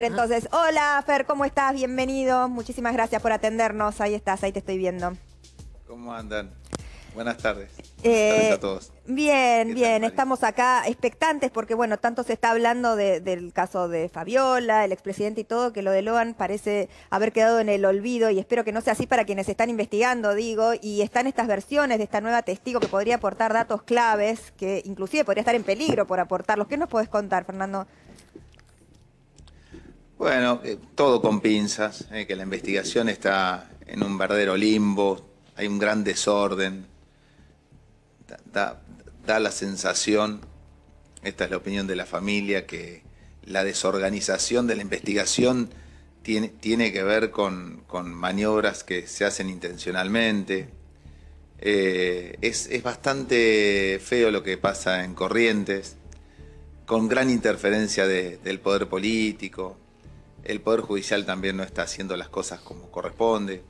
Ah. Entonces, hola Fer, ¿cómo estás? Bienvenido. Muchísimas gracias por atendernos. Ahí estás, ahí te estoy viendo. ¿Cómo andan? Buenas tardes. Eh, a todos. Bien, bien. Estamos acá expectantes porque, bueno, tanto se está hablando del caso de Fabiola, el expresidente y todo, que lo de Loan parece haber quedado en el olvido y espero que no sea así para quienes están investigando, digo, y están estas versiones de esta nueva testigo que podría aportar datos claves que inclusive podría estar en peligro por aportarlos. ¿Qué nos podés contar, Fernando? Bueno, eh, todo con pinzas, eh, que la investigación está en un verdadero limbo, hay un gran desorden, da, la sensación, esta es la opinión de la familia, que la desorganización de la investigación tiene, que ver con, maniobras que se hacen intencionalmente. Eh, es, bastante feo lo que pasa en Corrientes, con gran interferencia del poder político, el Poder Judicial también no está haciendo las cosas como corresponde.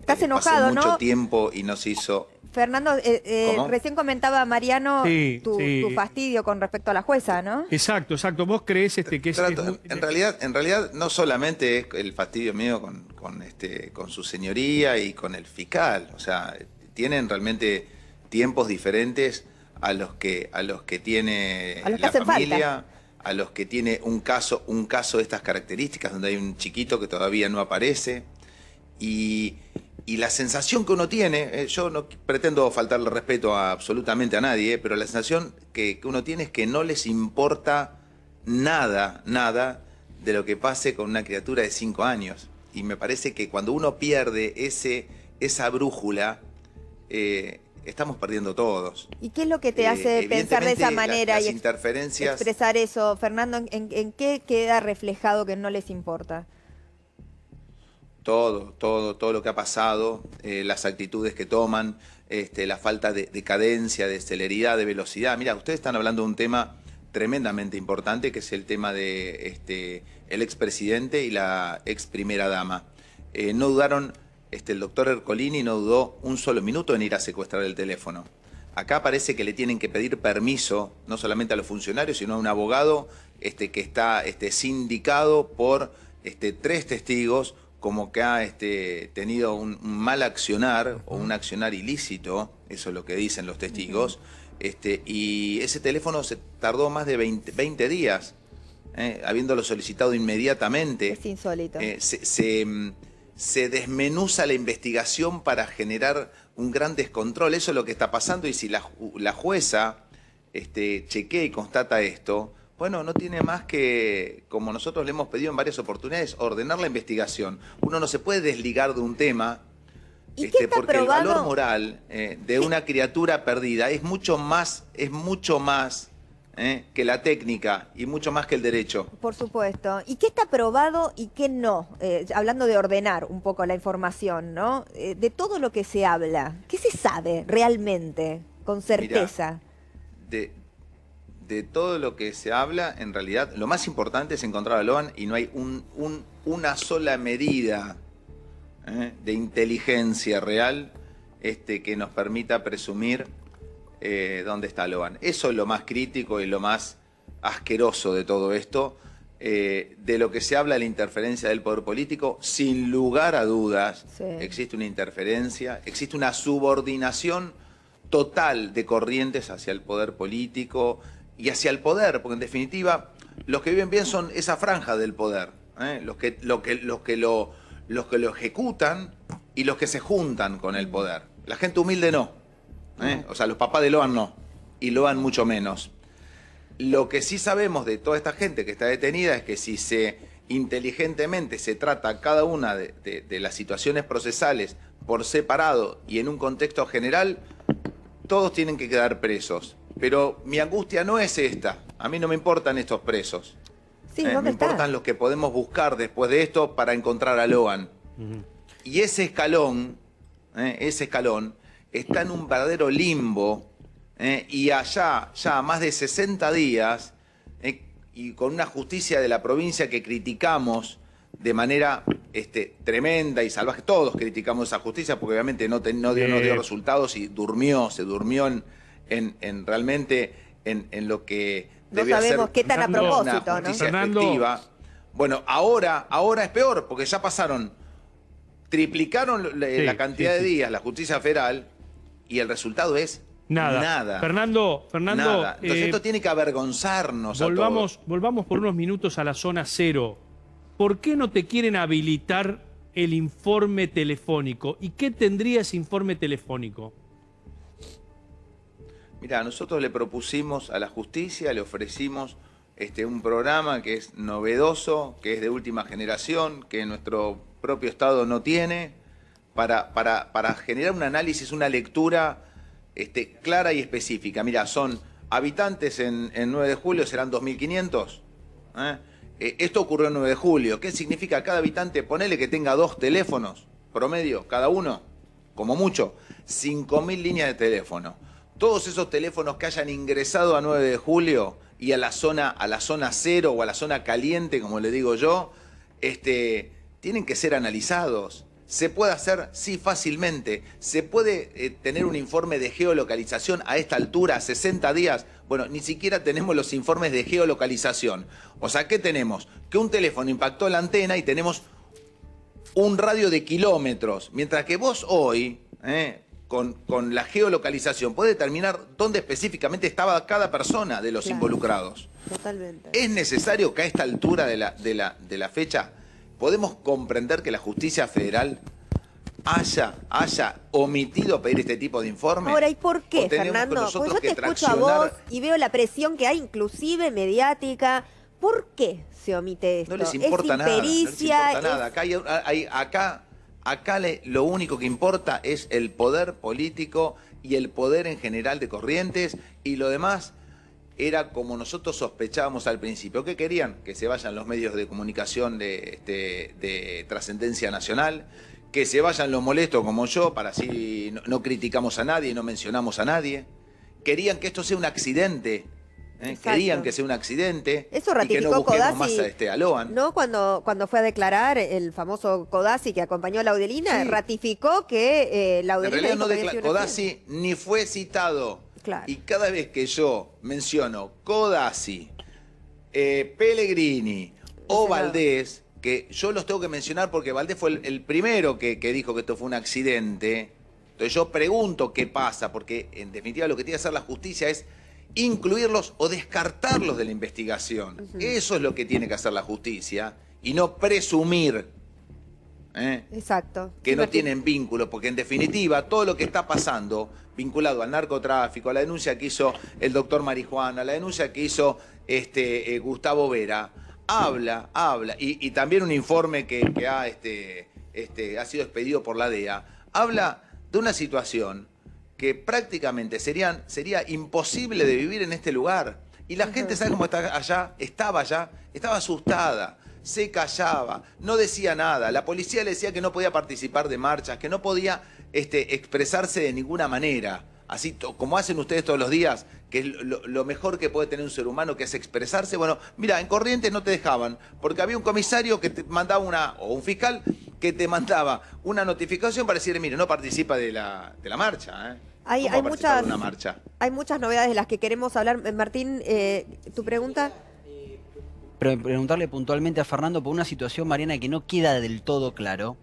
Estás eh, enojado, pasó mucho tiempo y no se hizo. Fernando, eh, eh, recién comentaba Mariano tu, fastidio con respecto a la jueza, ¿no? Exacto, exacto. Vos crees este, que es, en realidad, en realidad no solamente es el fastidio mío con, con, este, con su señoría y con el fiscal, o sea, tienen realmente tiempos diferentes a los que a los que tiene la familia a los que tiene un caso, un caso de estas características, donde hay un chiquito que todavía no aparece. Y, la sensación que uno tiene, eh, yo no pretendo faltarle respeto a, absolutamente a nadie, eh, pero la sensación que, uno tiene es que no les importa nada, nada de lo que pase con una criatura de cinco años. Y me parece que cuando uno pierde ese, esa brújula, eh, estamos perdiendo todos. ¿Y qué es lo que te eh, hace pensar de esa manera y expresar eso? Fernando, ¿en, qué queda reflejado que no les importa? Todo, todo, todo lo que ha pasado, eh, las actitudes que toman, este, la falta de, cadencia, de celeridad, de velocidad. Mira, ustedes están hablando de un tema tremendamente importante, que es el tema de este, el expresidente y la ex primera dama. Eh, no dudaron este, el doctor Ercolini no dudó un solo minuto en ir a secuestrar el teléfono. Acá parece que le tienen que pedir permiso, no solamente a los funcionarios, sino a un abogado este, que está este, sindicado por este, tres testigos como que ha este, tenido un, mal accionar o un accionar ilícito, eso es lo que dicen los testigos, este, y ese teléfono se tardó más de 20, días, ¿eh? habiéndolo solicitado inmediatamente. Es insólito. Eh, se mm, se desmenuza la investigación para generar un gran descontrol. Eso es lo que está pasando y si la, jueza este, chequea y constata esto, bueno, no tiene más que, como nosotros le hemos pedido en varias oportunidades, ordenar la investigación. Uno no se puede desligar de un tema este, porque el valor moral eh, de una criatura perdida es mucho más, es mucho más ¿eh? que la técnica y mucho más que el derecho. Por supuesto. ¿Y qué está probado y qué no? Eh, hablando de ordenar un poco la información, ¿no? Eh, de todo lo que se habla, ¿qué se sabe realmente, con certeza? de, todo lo que se habla, en realidad, lo más importante es encontrar a Loan y no hay una sola medida de inteligencia real este, que nos permita presumir eh, dónde está Loban. Eso es lo más crítico y lo más asqueroso de todo esto. Eh, de lo que se habla de la interferencia del poder político, sin lugar a dudas, existe una interferencia, existe una subordinación total de corrientes hacia el poder político y hacia el poder, porque en definitiva los que viven bien son esa franja del poder, ¿eh? los, que, lo que, los, que lo, los que lo ejecutan y los que se juntan con el poder. La gente humilde no. ¿eh? O sea, los papás de Loan no. Y Loan mucho menos. Lo que sí sabemos de toda esta gente que está detenida es que si se inteligentemente se trata cada una de, las situaciones procesales por separado y en un contexto general, todos tienen que quedar presos. Pero mi angustia no es esta. A mí no me importan estos presos. Sí, no ¿eh? me importan los que podemos buscar después de esto para encontrar a Loan. Y ese escalón, ¿eh? ese escalón, está en un verdadero limbo eh, y allá ya más de 60 días eh, y con una justicia de la provincia que criticamos de manera este, tremenda y salvaje. Todos criticamos esa justicia porque obviamente no, dio, no dio, resultados y durmió, se durmió en, realmente en, lo que no sabemos qué tan a propósito, ¿no? Bueno, ahora, ahora es peor porque ya pasaron, triplicaron la cantidad de días la justicia federal y el resultado es Nada. Fernando, Fernando. Nada. Entonces eh, esto tiene que avergonzarnos. Volvamos, a todos. volvamos por unos minutos a la zona cero. ¿Por qué no te quieren habilitar el informe telefónico? ¿Y qué tendría ese informe telefónico? Mira, nosotros le propusimos a la justicia, le ofrecimos este, un programa que es novedoso, que es de última generación, que nuestro propio Estado no tiene, para, generar un análisis, una lectura este, clara y específica. Mira, son habitantes en, 9 de julio, serán 2.500. ¿eh? E, esto ocurrió en 9 de julio. ¿Qué significa cada habitante? Ponele que tenga dos teléfonos promedio, cada uno, como mucho, 5.000 líneas de teléfono. Todos esos teléfonos que hayan ingresado a 9 de julio y a la zona, a la zona cero o a la zona caliente, como le digo yo, este, tienen que ser analizados se puede hacer, sí, fácilmente. Se puede eh, tener un informe de geolocalización a esta altura, 60 días. Bueno, ni siquiera tenemos los informes de geolocalización. O sea, ¿qué tenemos? Que un teléfono impactó la antena y tenemos un radio de kilómetros. Mientras que vos hoy, eh, con, la geolocalización, puedes determinar dónde específicamente estaba cada persona de los involucrados. Totalmente. ¿Es necesario que a esta altura de la, de la, de la fecha podemos comprender que la justicia federal haya, haya omitido pedir este tipo de informes? Ahora, ¿y por qué, Fernando? Porque yo te escucho a vos y veo la presión que hay, inclusive mediática. ¿Por qué se omite esto? No les importa es nada. no les importa nada. Acá, acá, acá lo único que importa es el poder político y el poder en general de Corrientes y lo demás era como nosotros sospechábamos al principio. ¿Qué querían? Que se vayan los medios de comunicación este, de, trascendencia nacional, que se vayan los molestos como yo, para así no, criticamos a nadie, no mencionamos a nadie. Querían que esto sea un accidente. ¿eh? Querían que sea un accidente. Eso ratificó y que no a este ¿no? Cuando, cuando fue a declarar el famoso Codazzi que acompañó a Laudelina, ratificó que eh, Laudelina. En realidad no Codazzi ni fue citado y cada vez que yo menciono Codazzi, eh, Pellegrini o Valdés, que yo los tengo que mencionar porque Valdés fue el, primero que, dijo que esto fue un accidente. Entonces yo pregunto qué pasa, porque en definitiva lo que tiene que hacer la justicia es incluirlos o descartarlos de la investigación. Eso es lo que tiene que hacer la justicia y no presumir ¿eh? Exacto. Que no tienen vínculo, porque en definitiva todo lo que está pasando vinculado al narcotráfico, a la denuncia que hizo el doctor Marijuana, a la denuncia que hizo este, eh, Gustavo Vera, habla, habla, y, también un informe que, este, este, ha, sido expedido por la DEA, habla de una situación que prácticamente sería imposible de vivir en este lugar. Y la gente, ¿sabe cómo está allá? Estaba allá, estaba asustada se callaba, no decía nada. La policía le decía que no podía participar de marchas, que no podía este, expresarse de ninguna manera. Así como hacen ustedes todos los días, que es lo, mejor que puede tener un ser humano, que es expresarse. Bueno, mira, en Corrientes no te dejaban, porque había un comisario que te mandaba una, o un fiscal que te mandaba una notificación para decir, mire, no participa de la, de la marcha. ¿eh? Hay, muchas, marcha? hay muchas novedades de las que queremos hablar. Martín, eh, tu pregunta preguntarle puntualmente a Fernando por una situación, Mariana, que no queda del todo claro,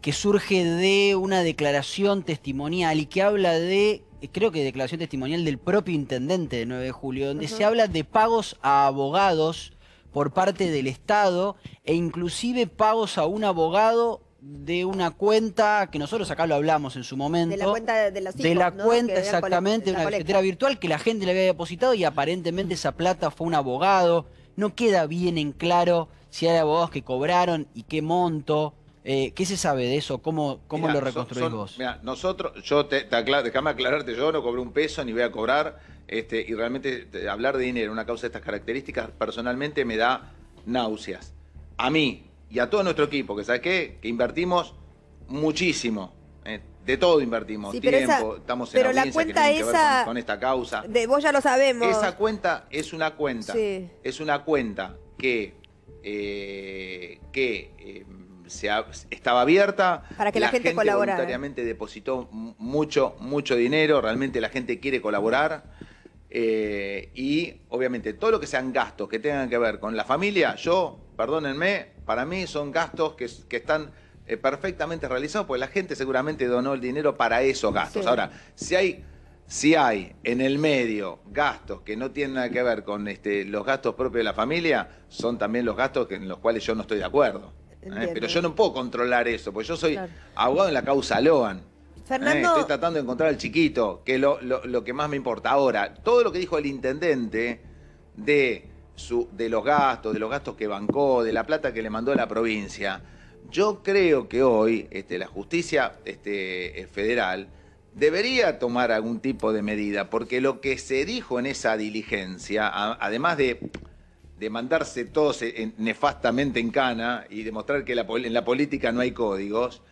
que surge de una declaración testimonial y que habla de, creo que declaración testimonial del propio intendente de 9 de julio, donde se habla de pagos a abogados por parte del Estado e inclusive pagos a un abogado de una cuenta que nosotros acá lo hablamos en su momento. De la cuenta de De la cuenta, exactamente, de una billetera virtual que la gente le había depositado y aparentemente esa plata fue un abogado no queda bien en claro si hay abogados que cobraron y qué monto. Eh, ¿Qué se sabe de eso? ¿Cómo, cómo lo reconstruís vos? nosotros, yo te, déjame aclararte, yo no cobré un peso ni voy a cobrar. Este, y realmente hablar de dinero en una causa de estas características personalmente me da náuseas. A mí y a todo nuestro equipo, que qué que invertimos muchísimo, eh, de todo invertimos, tiempo, estamos en pero la cuenta que esa, que ver con, esta causa. De, vos ya lo sabemos. Esa cuenta es una cuenta, es una cuenta que, eh, que eh, estaba abierta. Para que la, gente, voluntariamente depositó mucho, mucho dinero, realmente la gente quiere colaborar. y obviamente todo lo que sean gastos que tengan que ver con la familia, yo, perdónenme, para mí son gastos que están eh, perfectamente realizado, pues la gente seguramente donó el dinero para esos gastos. Ahora, si hay si hay en el medio gastos que no tienen nada que ver con este, los gastos propios de la familia, son también los gastos en los cuales yo no estoy de acuerdo. ¿eh? Pero yo no puedo controlar eso, porque yo soy abogado en la causa Loan. ¿eh? Fernando... Estoy tratando de encontrar al chiquito, que es lo, que más me importa. Ahora, todo lo que dijo el intendente de, su, de los gastos, de los gastos que bancó, de la plata que le mandó a la provincia, yo creo que hoy este, la justicia este, eh, federal debería tomar algún tipo de medida, porque lo que se dijo en esa diligencia, además de, de, mandarse todos eh, nefastamente en cana y demostrar que en la política no hay códigos,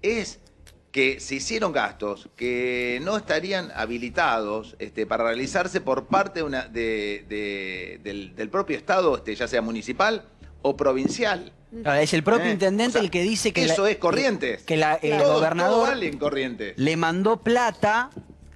es que se hicieron gastos que no estarían habilitados este, para realizarse por parte del, propio Estado, este, ya sea municipal o provincial. Ah, es el propio eh, intendente el que dice que... Eso es Corrientes. Que el gobernador le mandó plata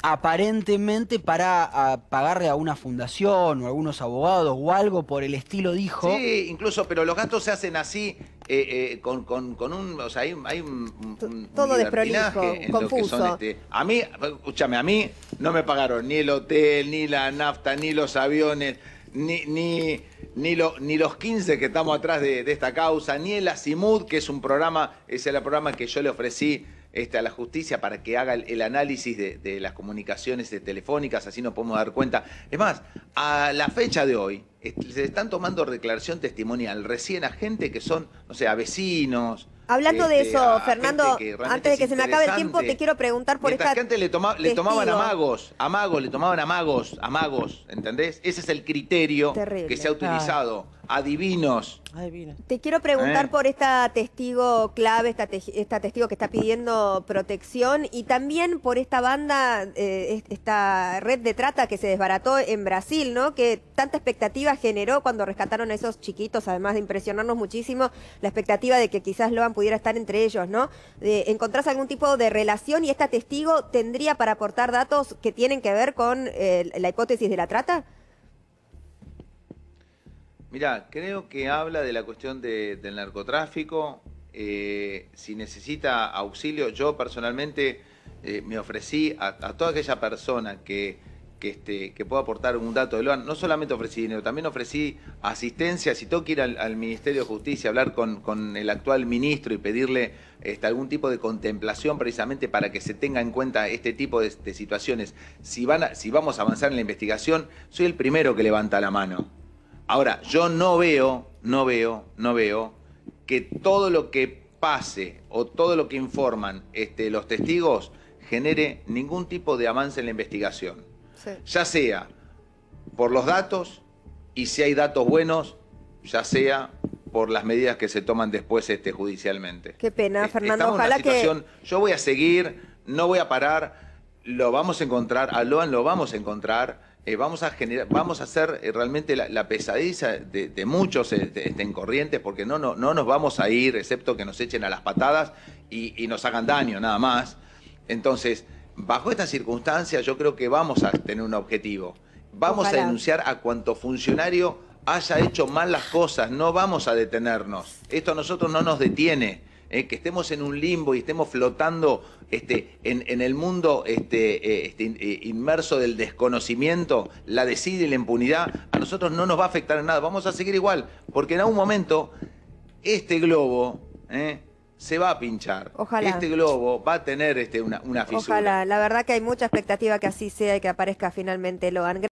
aparentemente para pagarle a una fundación o a algunos abogados o algo por el estilo, dijo. Sí, incluso, pero los gastos se hacen así, eh, eh, con, un... O sea, hay, hay un, Todo desprolijo, confuso. Este, a mí, escúchame, a mí no me pagaron ni el hotel, ni la nafta, ni los aviones, ni... ni ni, los 15 que estamos atrás de, esta causa, ni el ASIMUD, que es un programa, es el programa que yo le ofrecí este, a la justicia para que haga el, análisis de, las comunicaciones telefónicas, así nos podemos dar cuenta. Es más, a la fecha de hoy, se están tomando declaración testimonial recién a gente que son, no sé, a vecinos, Hablando de este, eso, Fernando, antes de que se me acabe el tiempo, te quiero preguntar por esta. Que antes le, le tomaban amagos, amagos, le tomaban amagos, amagos, ¿entendés? Ese es el criterio que se ha utilizado adivinos. Te quiero preguntar eh. por esta testigo clave, esta, testigo que está pidiendo protección y también por esta banda, eh, esta red de trata que se desbarató en Brasil, ¿no? Que tanta expectativa generó cuando rescataron a esos chiquitos, además de impresionarnos muchísimo, la expectativa de que quizás Loan pudiera estar entre ellos, ¿no? De, ¿Encontrás algún tipo de relación y esta testigo tendría para aportar datos que tienen que ver con eh, la hipótesis de la trata? Mira, creo que habla de la cuestión del narcotráfico, eh, si necesita auxilio, yo personalmente eh, me ofrecí a, toda aquella persona que, que, este, pueda aportar un dato de Loan, no solamente ofrecí dinero, también ofrecí asistencia, si tengo que ir al, Ministerio de Justicia, a hablar con, el actual ministro y pedirle este, algún tipo de contemplación precisamente para que se tenga en cuenta este tipo de, situaciones. Si, van si vamos a avanzar en la investigación, soy el primero que levanta la mano Ahora, yo no veo, no veo, no veo que todo lo que pase o todo lo que informan este, los testigos genere ningún tipo de avance en la investigación. Ya sea por los datos y si hay datos buenos, ya sea por las medidas que se toman después este, judicialmente. Qué pena, eh, Fernando. Ojalá que... Yo voy a seguir, no voy a parar, lo vamos a encontrar, a Loan lo vamos a encontrar eh, vamos a generar, vamos a hacer eh, realmente la, pesadilla de, muchos estén este, corrientes, porque no, no, no nos vamos a ir, excepto que nos echen a las patadas y, nos hagan daño nada más. Entonces, bajo estas circunstancias, yo creo que vamos a tener un objetivo. Vamos a denunciar a cuanto funcionario haya hecho mal las cosas, no vamos a detenernos. Esto a nosotros no nos detiene. ¿eh? que estemos en un limbo y estemos flotando este, en, el mundo este, eh, este eh, inmerso del desconocimiento, la desidia y la impunidad, a nosotros no nos va a afectar en nada. Vamos a seguir igual, porque en algún momento este globo se va a pinchar. Ojalá. Este globo va a tener este, una, una fisura. Ojalá. La verdad que hay mucha expectativa que así sea y que aparezca finalmente Loan.